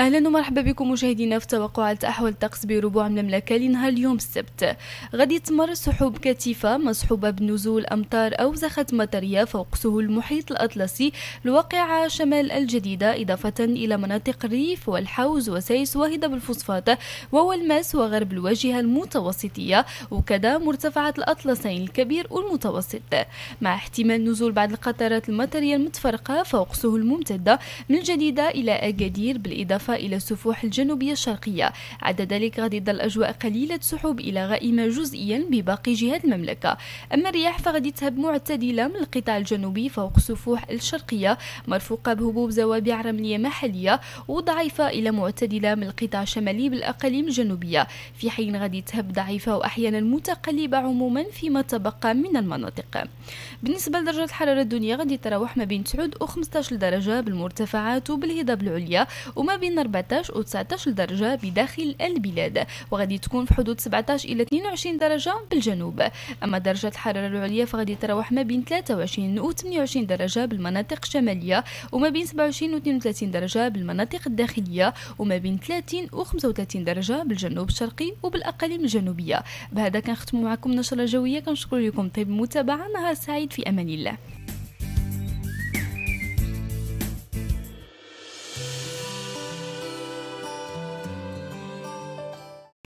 اهلا ومرحبا بكم مشاهدينا في توقعات احوال الطقس بربوع المملكه لنهار اليوم السبت غادي تمر سحب كثيفه مصحوبه بنزول امطار او زخات مطريه فوق سهول المحيط الاطلسي الواقعه شمال الجديده اضافه الى مناطق الريف والحوز وسيس وهضب الفوسفات والماس وغرب الواجهه المتوسطيه وكذا مرتفعات الاطلسين الكبير والمتوسط مع احتمال نزول بعض القطرات المطريه المتفرقه فوق سهول ممتده من الجديده الى اكادير بالاضافه إلى السفوح الجنوبية الشرقية عدا ذلك غادي تظل الأجواء قليلة سحب إلى غائمة جزئيا بباقي جهات المملكة أما الرياح فغادي تهب معتدلة من القطاع الجنوبي فوق السفوح الشرقية مرفوقة بهبوب زوابع رملية محلية وضعيفة إلى معتدلة من القطاع الشمالي بالأقاليم الجنوبية في حين غادي تهب ضعيفة وأحيانا متقلبة عموما فيما تبقى من المناطق بالنسبة لدرجة الحرارة الدنيا غادي تراوح ما بين 9 و 15 درجة بالمرتفعات وبالهضاب العليا وما بين 14 و 19 درجة بداخل البلاد وغادي تكون في حدود 17 إلى 22 درجة بالجنوب أما درجة الحرارة العليا فغادي تتراوح ما بين 23 و 28 درجة بالمناطق الشمالية وما بين 27 و 32 درجة بالمناطق الداخلية وما بين 30 و 35 درجة بالجنوب الشرقي وبالأقاليم الجنوبية بهذا كنختم معكم نشرة جوية كنشكر لكم طيب المتابعة نهار سعيد في أمان الله